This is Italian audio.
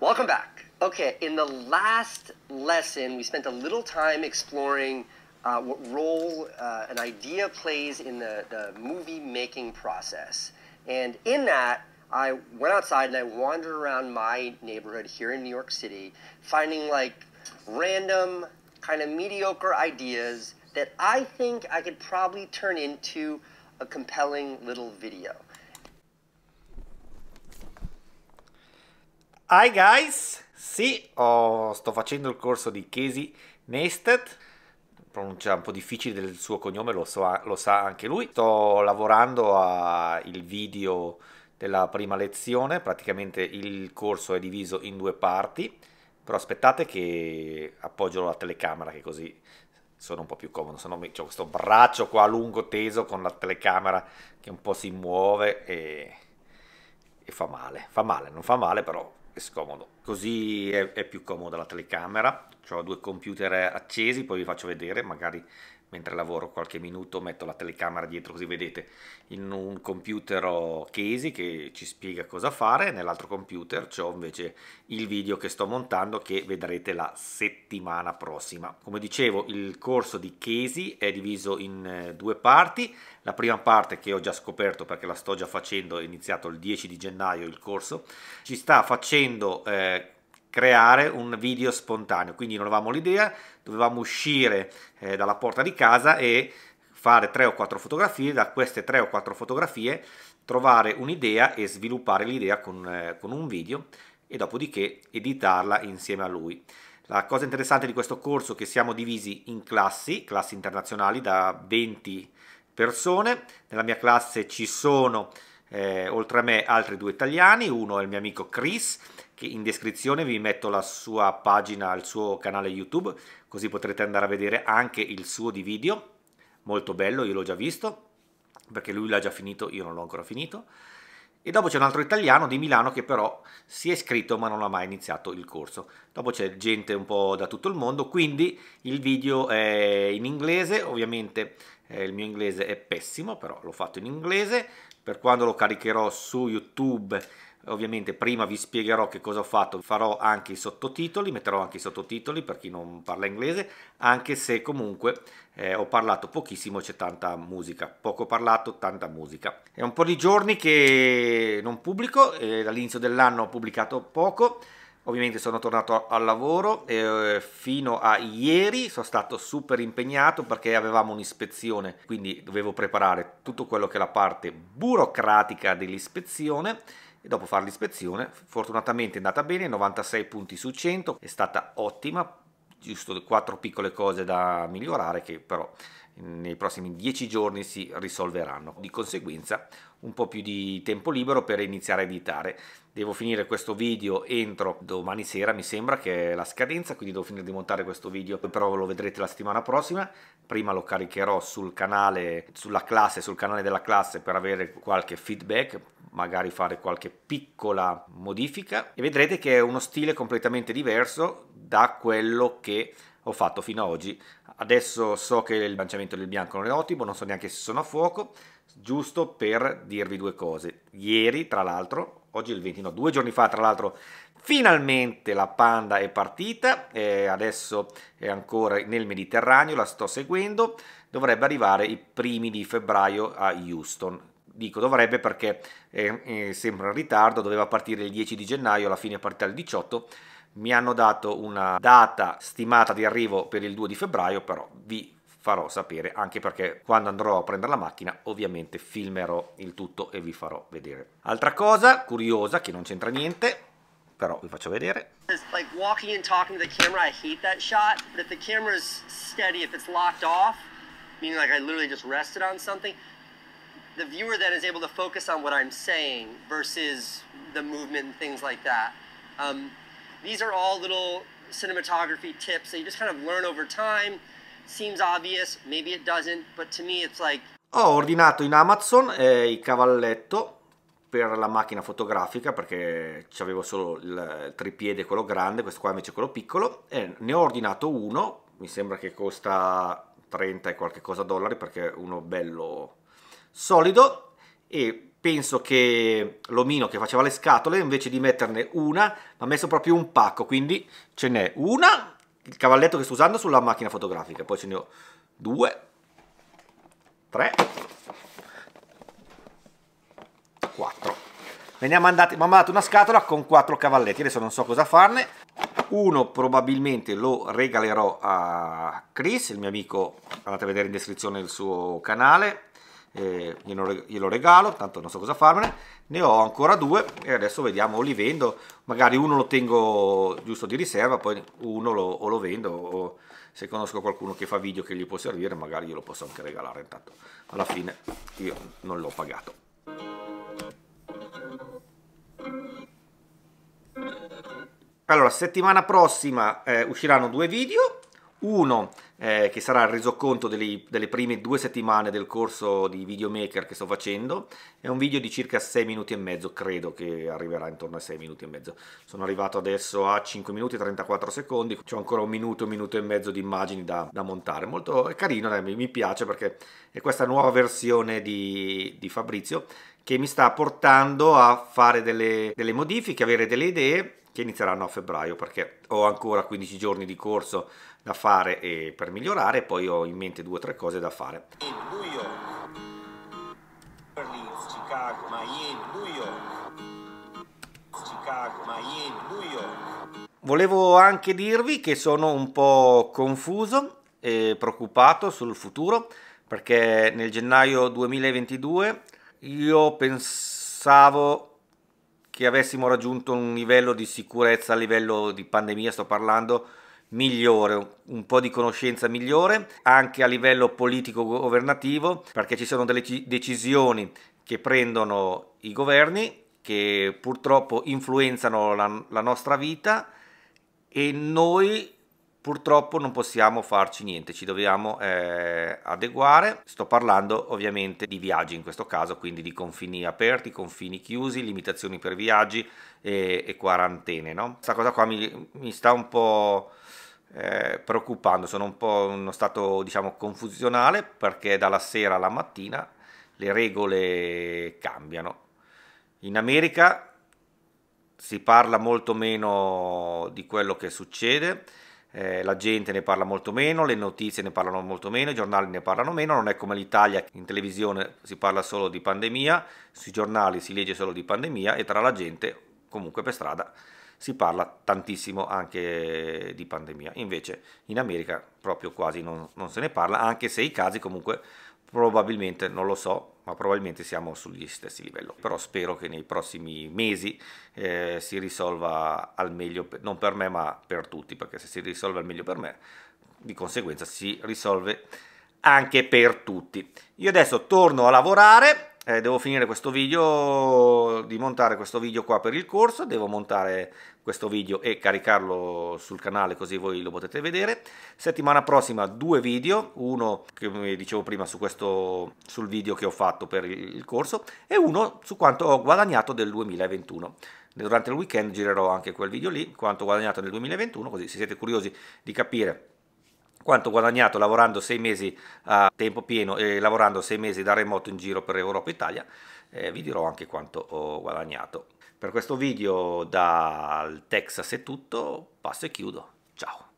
Welcome back. Okay, in the last lesson, we spent a little time exploring uh, what role uh, an idea plays in the, the movie making process. And in that, I went outside and I wandered around my neighborhood here in New York City, finding like random, kind of mediocre ideas that I think I could probably turn into a compelling little video. Hi guys! Sì, oh, sto facendo il corso di Casey Neistat, pronuncia un po' difficile del suo cognome, lo, so, lo sa anche lui. Sto lavorando al video della prima lezione, praticamente il corso è diviso in due parti, però aspettate che appoggio la telecamera che così sono un po' più comodo, sono, ho questo braccio qua lungo teso con la telecamera che un po' si muove e, e fa male, fa male, non fa male però scomodo. Così è, è più comoda la telecamera ho due computer eh, accesi, poi vi faccio vedere, magari mentre lavoro qualche minuto metto la telecamera dietro così vedete in un computer ho Casey che ci spiega cosa fare, nell'altro computer ho invece il video che sto montando che vedrete la settimana prossima. Come dicevo il corso di Casey è diviso in eh, due parti, la prima parte che ho già scoperto perché la sto già facendo, è iniziato il 10 di gennaio il corso, ci sta facendo... Eh, creare un video spontaneo, quindi non avevamo l'idea, dovevamo uscire eh, dalla porta di casa e fare tre o quattro fotografie, da queste tre o quattro fotografie trovare un'idea e sviluppare l'idea con, eh, con un video e dopodiché editarla insieme a lui. La cosa interessante di questo corso è che siamo divisi in classi, classi internazionali da 20 persone, nella mia classe ci sono eh, oltre a me altri due italiani, uno è il mio amico Chris, che in descrizione vi metto la sua pagina, il suo canale YouTube, così potrete andare a vedere anche il suo di video, molto bello, io l'ho già visto, perché lui l'ha già finito, io non l'ho ancora finito. E dopo c'è un altro italiano di Milano che però si è iscritto ma non ha mai iniziato il corso. Dopo c'è gente un po' da tutto il mondo, quindi il video è in inglese, ovviamente eh, il mio inglese è pessimo, però l'ho fatto in inglese, per quando lo caricherò su YouTube ovviamente prima vi spiegherò che cosa ho fatto, farò anche i sottotitoli, metterò anche i sottotitoli per chi non parla inglese, anche se comunque eh, ho parlato pochissimo, c'è tanta musica, poco parlato, tanta musica. È un po' di giorni che non pubblico, eh, dall'inizio dell'anno ho pubblicato poco, Ovviamente sono tornato al lavoro eh, fino a ieri sono stato super impegnato perché avevamo un'ispezione, quindi dovevo preparare tutto quello che è la parte burocratica dell'ispezione e dopo fare l'ispezione fortunatamente è andata bene, 96 punti su 100, è stata ottima, giusto quattro piccole cose da migliorare che però nei prossimi dieci giorni si risolveranno. Di conseguenza un po' più di tempo libero per iniziare a editare. Devo finire questo video entro domani sera, mi sembra che è la scadenza, quindi devo finire di montare questo video, però lo vedrete la settimana prossima. Prima lo caricherò sul canale, sulla classe, sul canale della classe per avere qualche feedback, magari fare qualche piccola modifica e vedrete che è uno stile completamente diverso da quello che ho fatto fino ad oggi. Adesso so che il lanciamento del bianco non è ottimo, non so neanche se sono a fuoco, giusto per dirvi due cose. Ieri, tra l'altro, oggi è il 29, due giorni fa, tra l'altro, finalmente la Panda è partita, eh, adesso è ancora nel Mediterraneo, la sto seguendo, dovrebbe arrivare i primi di febbraio a Houston. Dico dovrebbe perché è, è sempre in ritardo, doveva partire il 10 di gennaio, alla fine è partita il 18, mi hanno dato una data stimata di arrivo per il 2 di febbraio, però vi farò sapere anche perché quando andrò a prendere la macchina ovviamente filmerò il tutto e vi farò vedere. Altra cosa curiosa che non c'entra niente, però vi faccio vedere. Like walking and talking to the camera, I hate that shot, but if the camera is steady, if it's locked off, meaning like I literally just rested on something, the viewer then is able to focus on what I'm saying versus the movement and things like that. Um, These are all little cinematography tips that you just kind of learn over time. Seems obvious, maybe it doesn't, but to me it's like... Ho ordinato in Amazon eh, il cavalletto per la macchina fotografica perché avevo solo il tripiede quello grande, questo qua invece quello piccolo e ne ho ordinato uno, mi sembra che costa 30 e qualche cosa dollari perché è uno bello solido e penso che l'omino che faceva le scatole invece di metterne una ha messo proprio un pacco quindi ce n'è una il cavalletto che sto usando sulla macchina fotografica poi ce ne ho due tre quattro me ne ha mandati mi ha mandato una scatola con quattro cavalletti adesso non so cosa farne uno probabilmente lo regalerò a Chris il mio amico andate a vedere in descrizione il suo canale eh, glielo, glielo, regalo, tanto non so cosa farmene, ne ho ancora due e adesso vediamo, li vendo, magari uno lo tengo giusto di riserva, poi uno lo, o lo vendo o se conosco qualcuno che fa video che gli può servire magari glielo posso anche regalare, intanto alla fine io non l'ho pagato. Allora, settimana prossima eh, usciranno due video uno eh, che sarà il resoconto delle, delle prime due settimane del corso di videomaker che sto facendo, è un video di circa 6 minuti e mezzo, credo che arriverà intorno a 6 minuti e mezzo. Sono arrivato adesso a 5 minuti e 34 secondi, ho ancora un minuto, un minuto e mezzo di immagini da, da montare, molto è carino, eh, mi piace perché è questa nuova versione di, di Fabrizio che mi sta portando a fare delle, delle modifiche, avere delle idee che inizieranno a febbraio perché ho ancora 15 giorni di corso da fare e per migliorare poi ho in mente due o tre cose da fare. New York, Orleans, Chicago, Miami, New York, Chicago, Miami, New York. Volevo anche dirvi che sono un po' confuso e preoccupato sul futuro perché nel gennaio 2022 io pensavo che avessimo raggiunto un livello di sicurezza a livello di pandemia, sto parlando, migliore, un po' di conoscenza migliore anche a livello politico governativo, perché ci sono delle decisioni che prendono i governi che purtroppo influenzano la, la nostra vita e noi Purtroppo non possiamo farci niente, ci dobbiamo eh, adeguare. Sto parlando ovviamente di viaggi in questo caso, quindi di confini aperti, confini chiusi, limitazioni per viaggi e, e quarantene. No? Questa cosa qua mi, mi sta un po'... Eh, preoccupando, sono un po' in uno stato diciamo confusionale perché dalla sera alla mattina le regole cambiano. In America si parla molto meno di quello che succede eh, la gente ne parla molto meno, le notizie ne parlano molto meno, i giornali ne parlano meno, non è come l'Italia, in televisione si parla solo di pandemia, sui giornali si legge solo di pandemia e tra la gente comunque per strada si parla tantissimo anche di pandemia, invece in America proprio quasi non, non se ne parla, anche se i casi comunque probabilmente non lo so ma probabilmente siamo sugli stessi livelli però spero che nei prossimi mesi eh, si risolva al meglio non per me ma per tutti perché se si risolve al meglio per me di conseguenza si risolve anche per tutti io adesso torno a lavorare eh, devo finire questo video di montare questo video qua per il corso devo montare questo video e caricarlo sul canale così voi lo potete vedere. Settimana prossima due video, uno che vi dicevo prima su questo, sul video che ho fatto per il corso e uno su quanto ho guadagnato del 2021. Durante il weekend girerò anche quel video lì, quanto ho guadagnato nel 2021, così se siete curiosi di capire quanto ho guadagnato lavorando sei mesi a tempo pieno e lavorando sei mesi da remoto in giro per Europa e Italia, eh, vi dirò anche quanto ho guadagnato. Per questo video dal Texas è tutto, passo e chiudo, ciao!